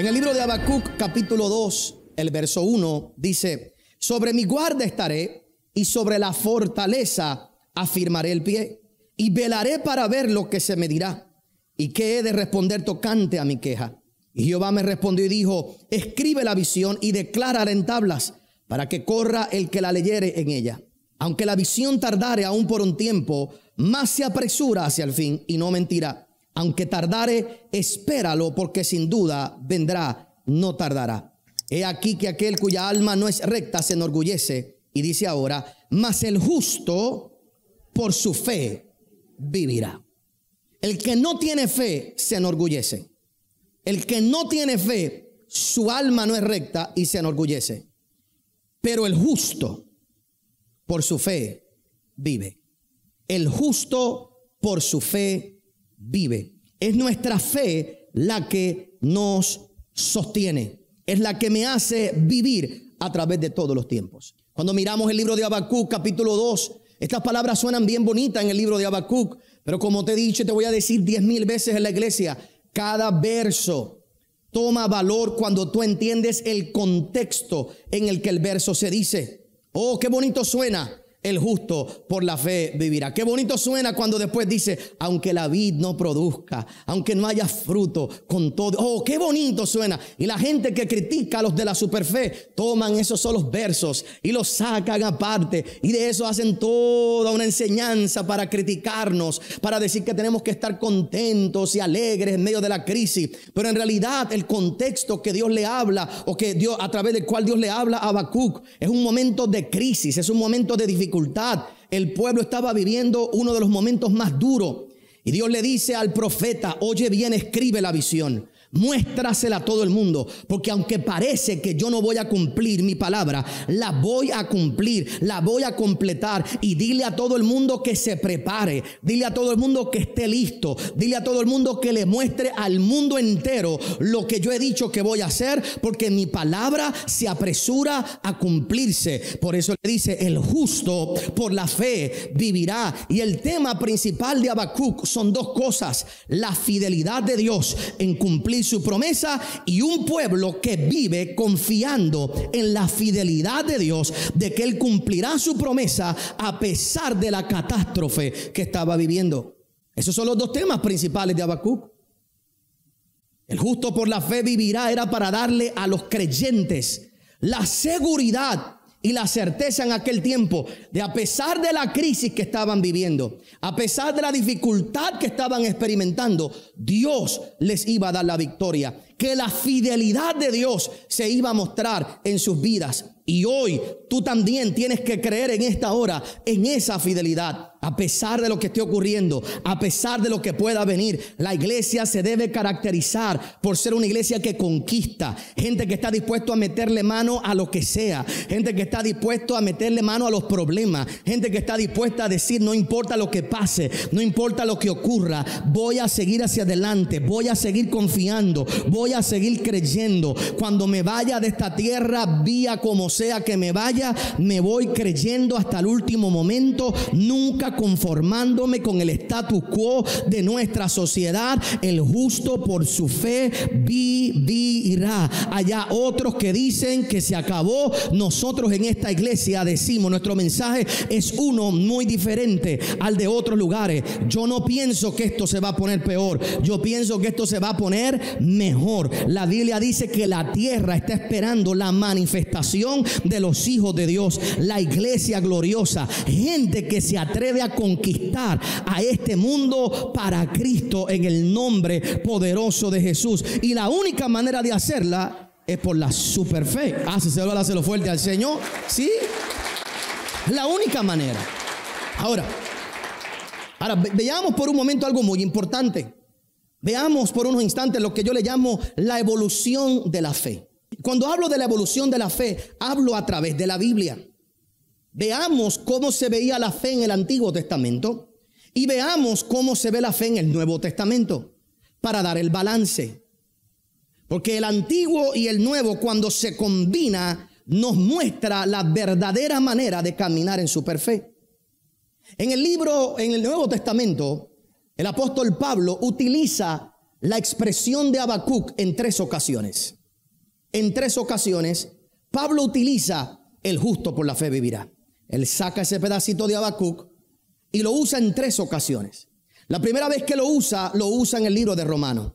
En el libro de Habacuc, capítulo 2, el verso 1, dice: Sobre mi guarda estaré y sobre la fortaleza afirmaré el pie y velaré para ver lo que se me dirá y qué he de responder tocante a mi queja. Y Jehová me respondió y dijo, escribe la visión y declárala en tablas para que corra el que la leyere en ella. Aunque la visión tardare aún por un tiempo, más se apresura hacia el fin y no mentirá. Aunque tardare, espéralo, porque sin duda vendrá, no tardará. He aquí que aquel cuya alma no es recta se enorgullece y dice ahora, mas el justo por su fe vivirá. El que no tiene fe se enorgullece. El que no tiene fe, su alma no es recta y se enorgullece. Pero el justo por su fe vive. El justo por su fe vive. Es nuestra fe la que nos sostiene, es la que me hace vivir a través de todos los tiempos. Cuando miramos el libro de Habacuc, capítulo 2, estas palabras suenan bien bonitas en el libro de Habacuc, pero como te he dicho, te voy a decir diez mil veces en la iglesia, cada verso toma valor cuando tú entiendes el contexto en el que el verso se dice. Oh, qué bonito suena. El justo por la fe vivirá. Qué bonito suena cuando después dice, aunque la vid no produzca, aunque no haya fruto, con todo. Oh, qué bonito suena. Y la gente que critica a los de la superfe toman esos solos versos y los sacan aparte. Y de eso hacen toda una enseñanza para criticarnos, para decir que tenemos que estar contentos y alegres en medio de la crisis. Pero en realidad el contexto que Dios le habla o que Dios, a través del cual Dios le habla a Habacuc es un momento de crisis, es un momento de dificultad dificultad. El pueblo estaba viviendo uno de los momentos más duros. Y Dios le dice al profeta, oye bien, escribe la visión. Muéstrasela a todo el mundo, porque aunque parece que yo no voy a cumplir mi palabra, la voy a cumplir, la voy a completar y dile a todo el mundo que se prepare, dile a todo el mundo que esté listo, dile a todo el mundo que le muestre al mundo entero lo que yo he dicho que voy a hacer, porque mi palabra se apresura a cumplirse. Por eso le dice, el justo por la fe vivirá. Y el tema principal de Abacuc son dos cosas, la fidelidad de Dios en cumplir su promesa y un pueblo que vive confiando en la fidelidad de Dios, de que Él cumplirá su promesa a pesar de la catástrofe que estaba viviendo. Esos son los dos temas principales de Habacuc. El justo por la fe vivirá era para darle a los creyentes la seguridad y la certeza en aquel tiempo de a pesar de la crisis que estaban viviendo, a pesar de la dificultad que estaban experimentando, Dios les iba a dar la victoria, que la fidelidad de Dios se iba a mostrar en sus vidas. Y hoy tú también tienes que creer en esta hora, en esa fidelidad. A pesar de lo que esté ocurriendo, a pesar de lo que pueda venir, la iglesia se debe caracterizar por ser una iglesia que conquista. Gente que está dispuesto a meterle mano a lo que sea. Gente que está dispuesto a meterle mano a los problemas. Gente que está dispuesta a decir, no importa lo que pase, no importa lo que ocurra, voy a seguir hacia adelante, voy a seguir confiando, voy a seguir creyendo. Cuando me vaya de esta tierra, vía como sea que me vaya, me voy creyendo hasta el último momento. Nunca conformándome con el status quo de nuestra sociedad. El justo por su fe vivirá. Allá otros que dicen que se acabó. Nosotros en esta iglesia decimos, nuestro mensaje es uno muy diferente al de otros lugares. Yo no pienso que esto se va a poner peor. Yo pienso que esto se va a poner mejor. La Biblia dice que la tierra está esperando la manifestación de los hijos de Dios. La iglesia gloriosa. Gente que se atreve a conquistar a este mundo para Cristo en el nombre poderoso de Jesús. Y la única manera de hacerla es por la super superfe. Háceselo, ah, lo fuerte al Señor. ¿Sí? La única manera. Ahora, ahora veamos por un momento algo muy importante. Veamos por unos instantes lo que yo le llamo la evolución de la fe. Cuando hablo de la evolución de la fe, hablo a través de la Biblia. Veamos cómo se veía la fe en el Antiguo Testamento y veamos cómo se ve la fe en el Nuevo Testamento para dar el balance. Porque el Antiguo y el Nuevo cuando se combina nos muestra la verdadera manera de caminar en fe. En el libro, en el Nuevo Testamento, el apóstol Pablo utiliza la expresión de Abacuc en tres ocasiones. En tres ocasiones, Pablo utiliza el justo por la fe vivirá. Él saca ese pedacito de Abacuc y lo usa en tres ocasiones. La primera vez que lo usa, lo usa en el libro de Romanos.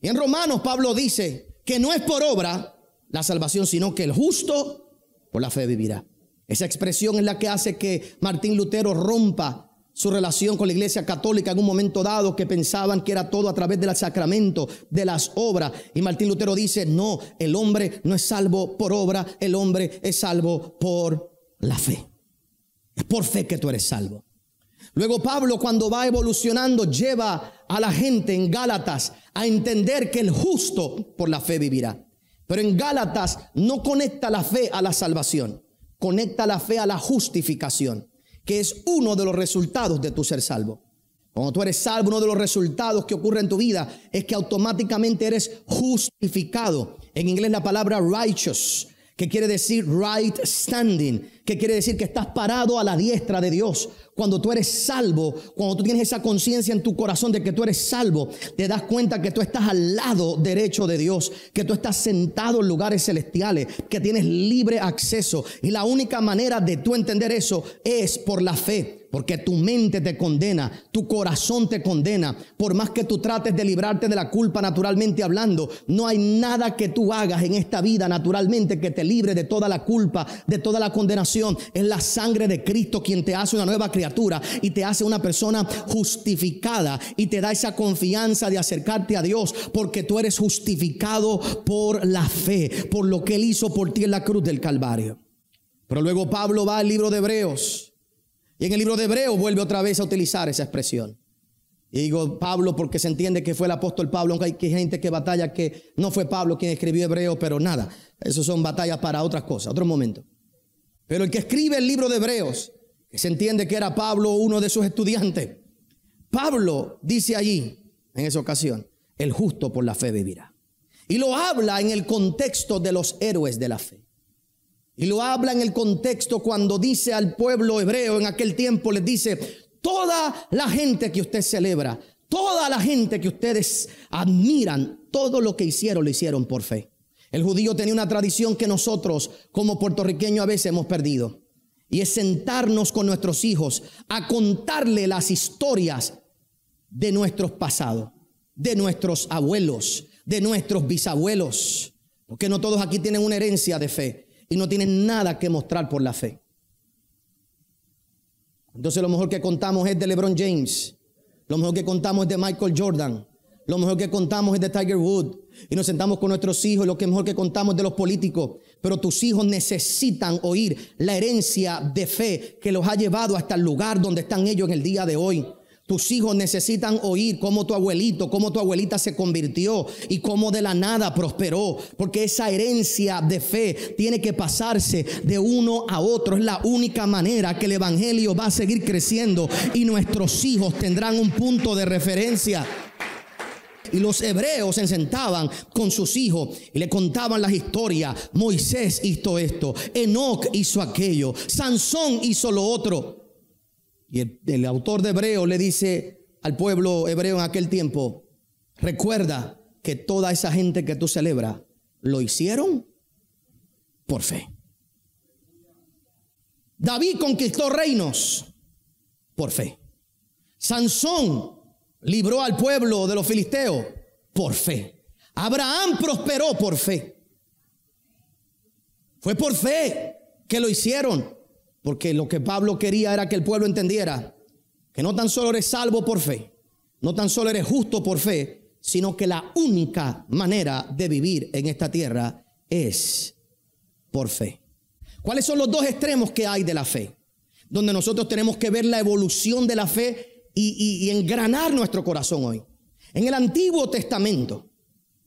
Y en Romanos Pablo dice que no es por obra la salvación, sino que el justo por la fe vivirá. Esa expresión es la que hace que Martín Lutero rompa su relación con la iglesia católica en un momento dado que pensaban que era todo a través del sacramento, de las obras. Y Martín Lutero dice, no, el hombre no es salvo por obra, el hombre es salvo por la fe. Es por fe que tú eres salvo. Luego Pablo cuando va evolucionando lleva a la gente en Gálatas a entender que el justo por la fe vivirá. Pero en Gálatas no conecta la fe a la salvación, conecta la fe a la justificación, que es uno de los resultados de tu ser salvo. Cuando tú eres salvo, uno de los resultados que ocurre en tu vida es que automáticamente eres justificado. En inglés la palabra righteous, que quiere decir right standing que quiere decir? Que estás parado a la diestra de Dios. Cuando tú eres salvo, cuando tú tienes esa conciencia en tu corazón de que tú eres salvo, te das cuenta que tú estás al lado derecho de Dios, que tú estás sentado en lugares celestiales, que tienes libre acceso. Y la única manera de tú entender eso es por la fe. Porque tu mente te condena, tu corazón te condena. Por más que tú trates de librarte de la culpa naturalmente hablando, no hay nada que tú hagas en esta vida naturalmente que te libre de toda la culpa, de toda la condenación es la sangre de Cristo quien te hace una nueva criatura y te hace una persona justificada y te da esa confianza de acercarte a Dios porque tú eres justificado por la fe, por lo que Él hizo por ti en la cruz del Calvario. Pero luego Pablo va al libro de Hebreos y en el libro de Hebreos vuelve otra vez a utilizar esa expresión. Y digo Pablo porque se entiende que fue el apóstol Pablo, aunque hay gente que batalla que no fue Pablo quien escribió Hebreo, pero nada, eso son batallas para otras cosas, otro momento. Pero el que escribe el libro de Hebreos, que se entiende que era Pablo uno de sus estudiantes, Pablo dice allí, en esa ocasión, el justo por la fe vivirá. Y lo habla en el contexto de los héroes de la fe. Y lo habla en el contexto cuando dice al pueblo hebreo en aquel tiempo, les dice, toda la gente que usted celebra, toda la gente que ustedes admiran, todo lo que hicieron lo hicieron por fe. El judío tenía una tradición que nosotros como puertorriqueños a veces hemos perdido. Y es sentarnos con nuestros hijos a contarle las historias de nuestros pasados, de nuestros abuelos, de nuestros bisabuelos. Porque no todos aquí tienen una herencia de fe y no tienen nada que mostrar por la fe. Entonces lo mejor que contamos es de LeBron James, lo mejor que contamos es de Michael Jordan, lo mejor que contamos es de Tiger Woods, y nos sentamos con nuestros hijos, lo que mejor que contamos de los políticos. Pero tus hijos necesitan oír la herencia de fe que los ha llevado hasta el lugar donde están ellos en el día de hoy. Tus hijos necesitan oír cómo tu abuelito, cómo tu abuelita se convirtió y cómo de la nada prosperó. Porque esa herencia de fe tiene que pasarse de uno a otro. Es la única manera que el Evangelio va a seguir creciendo y nuestros hijos tendrán un punto de referencia. Y los hebreos se sentaban con sus hijos y le contaban las historias. Moisés hizo esto, Enoc hizo aquello, Sansón hizo lo otro. Y el, el autor de Hebreo le dice al pueblo hebreo en aquel tiempo, recuerda que toda esa gente que tú celebras lo hicieron por fe. David conquistó reinos por fe. Sansón libró al pueblo de los filisteos por fe. Abraham prosperó por fe. Fue por fe que lo hicieron, porque lo que Pablo quería era que el pueblo entendiera que no tan solo eres salvo por fe, no tan solo eres justo por fe, sino que la única manera de vivir en esta tierra es por fe. ¿Cuáles son los dos extremos que hay de la fe? Donde nosotros tenemos que ver la evolución de la fe y, engranar nuestro corazón hoy. En el Antiguo Testamento,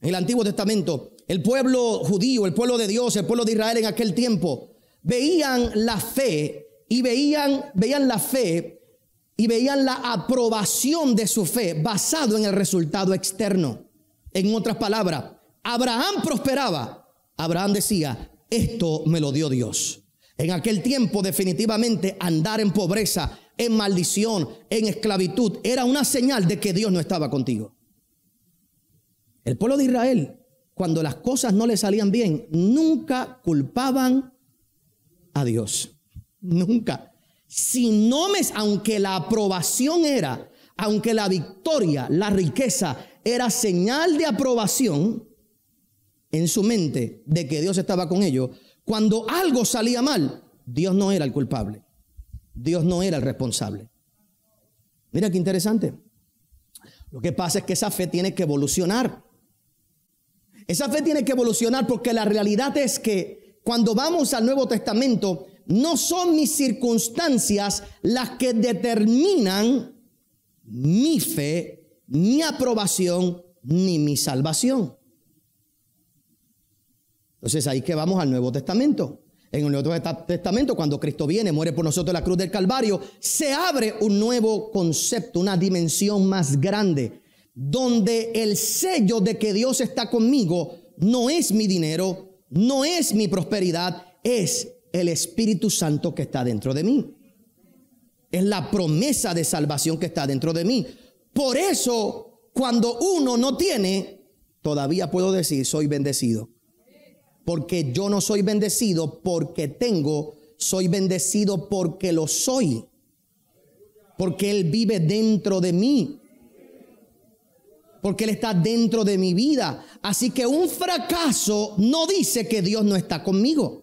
en el Antiguo Testamento, el pueblo judío, el pueblo de Dios, el pueblo de Israel en aquel tiempo, veían la fe y veían, veían la fe y veían la aprobación de su fe basado en el resultado externo. En otras palabras, Abraham prosperaba. Abraham decía, esto me lo dio Dios. En aquel tiempo definitivamente andar en pobreza en maldición, en esclavitud, era una señal de que Dios no estaba contigo. El pueblo de Israel, cuando las cosas no le salían bien, nunca culpaban a Dios. Nunca. Si no aunque la aprobación era, aunque la victoria, la riqueza era señal de aprobación en su mente de que Dios estaba con ellos, cuando algo salía mal, Dios no era el culpable. Dios no era el responsable. Mira qué interesante. Lo que pasa es que esa fe tiene que evolucionar. Esa fe tiene que evolucionar porque la realidad es que cuando vamos al Nuevo Testamento, no son mis circunstancias las que determinan mi fe, mi aprobación, ni mi salvación. Entonces ahí que vamos al Nuevo Testamento en el Nuevo Testamento, cuando Cristo viene, muere por nosotros en la cruz del Calvario, se abre un nuevo concepto, una dimensión más grande, donde el sello de que Dios está conmigo no es mi dinero, no es mi prosperidad, es el Espíritu Santo que está dentro de mí. Es la promesa de salvación que está dentro de mí. Por eso, cuando uno no tiene, todavía puedo decir, soy bendecido porque yo no soy bendecido porque tengo, soy bendecido porque lo soy, porque Él vive dentro de mí, porque Él está dentro de mi vida. Así que un fracaso no dice que Dios no está conmigo.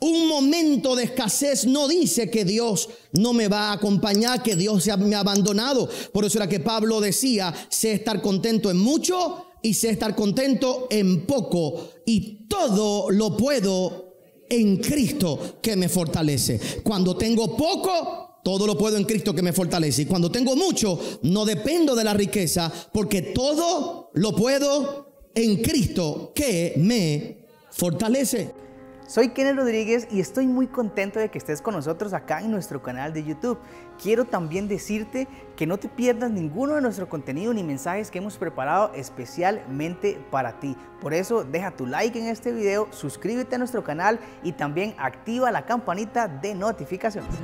Un momento de escasez no dice que Dios no me va a acompañar, que Dios me ha abandonado. Por eso era que Pablo decía, sé estar contento en mucho y sé estar contento en poco y todo lo puedo en Cristo que me fortalece. Cuando tengo poco, todo lo puedo en Cristo que me fortalece. Y cuando tengo mucho, no dependo de la riqueza porque todo lo puedo en Cristo que me fortalece. Soy Kenneth Rodríguez y estoy muy contento de que estés con nosotros acá en nuestro canal de YouTube. Quiero también decirte que no te pierdas ninguno de nuestro contenido ni mensajes que hemos preparado especialmente para ti. Por eso deja tu like en este video, suscríbete a nuestro canal y también activa la campanita de notificaciones.